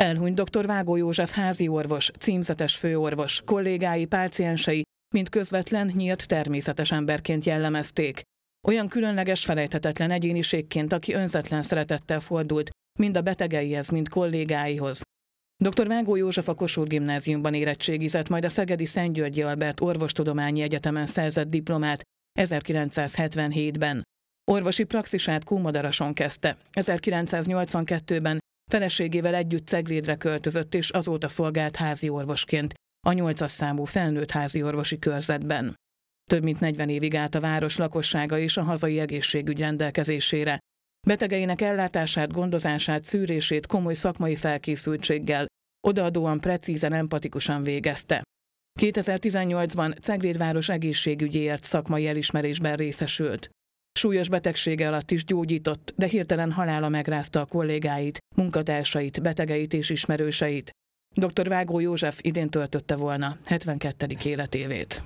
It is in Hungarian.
Elhunyt dr. Vágó József házi orvos, címzetes főorvos, kollégái, páciensei, mint közvetlen, nyílt, természetes emberként jellemezték. Olyan különleges, felejthetetlen egyéniségként, aki önzetlen szeretettel fordult, mind a betegeihez, mind kollégáihoz. Dr. Vágó József a Kossuth gimnáziumban érettségizett, majd a Szegedi Györgyi Albert Orvostudományi Egyetemen szerzett diplomát 1977-ben. Orvosi praxisát Kúmadarason kezdte. 1982-ben Feleségével együtt Ceglédre költözött, és azóta szolgált házi orvosként a nyolcas számú felnőtt házi orvosi körzetben. Több mint 40 évig állt a város lakossága és a hazai egészségügy rendelkezésére. Betegeinek ellátását, gondozását, szűrését komoly szakmai felkészültséggel, odaadóan precízen, empatikusan végezte. 2018-ban Cegléd város egészségügyéért szakmai elismerésben részesült. Súlyos betegsége alatt is gyógyított, de hirtelen halála megrázta a kollégáit, munkatársait, betegeit és ismerőseit. Dr. Vágó József idén töltötte volna 72. életévét.